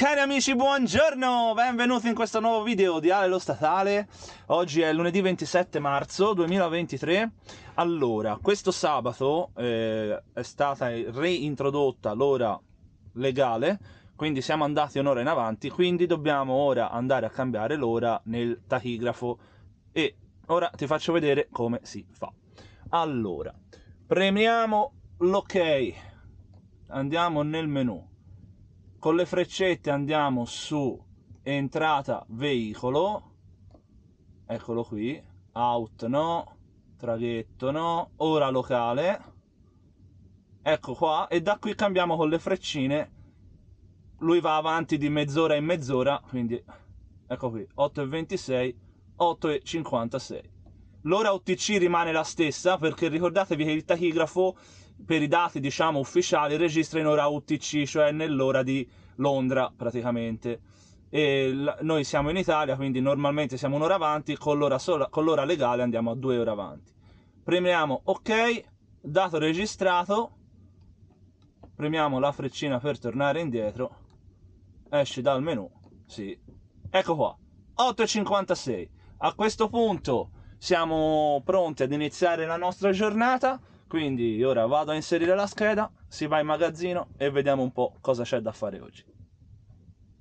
Cari amici, buongiorno! Benvenuti in questo nuovo video di Ale lo Statale. Oggi è lunedì 27 marzo 2023. Allora, questo sabato eh, è stata reintrodotta l'ora legale, quindi siamo andati un'ora in avanti, quindi dobbiamo ora andare a cambiare l'ora nel tachigrafo. E ora ti faccio vedere come si fa. Allora, premiamo l'ok, andiamo nel menu con le freccette andiamo su entrata veicolo eccolo qui out no traghetto no ora locale ecco qua e da qui cambiamo con le freccine lui va avanti di mezz'ora in mezz'ora quindi ecco qui 8 e 26 8 e 56 L'ora UTC rimane la stessa perché ricordatevi che il tachigrafo per i dati diciamo ufficiali registra in ora UTC, cioè nell'ora di Londra praticamente. E noi siamo in Italia, quindi normalmente siamo un'ora avanti, con l'ora, sola, con l'ora legale andiamo a due ore avanti. Premiamo ok, dato registrato, premiamo la freccina per tornare indietro, esci dal menu, sì, ecco qua, 8.56. A questo punto siamo pronti ad iniziare la nostra giornata, quindi ora vado a inserire la scheda, si va in magazzino e vediamo un po' cosa c'è da fare oggi.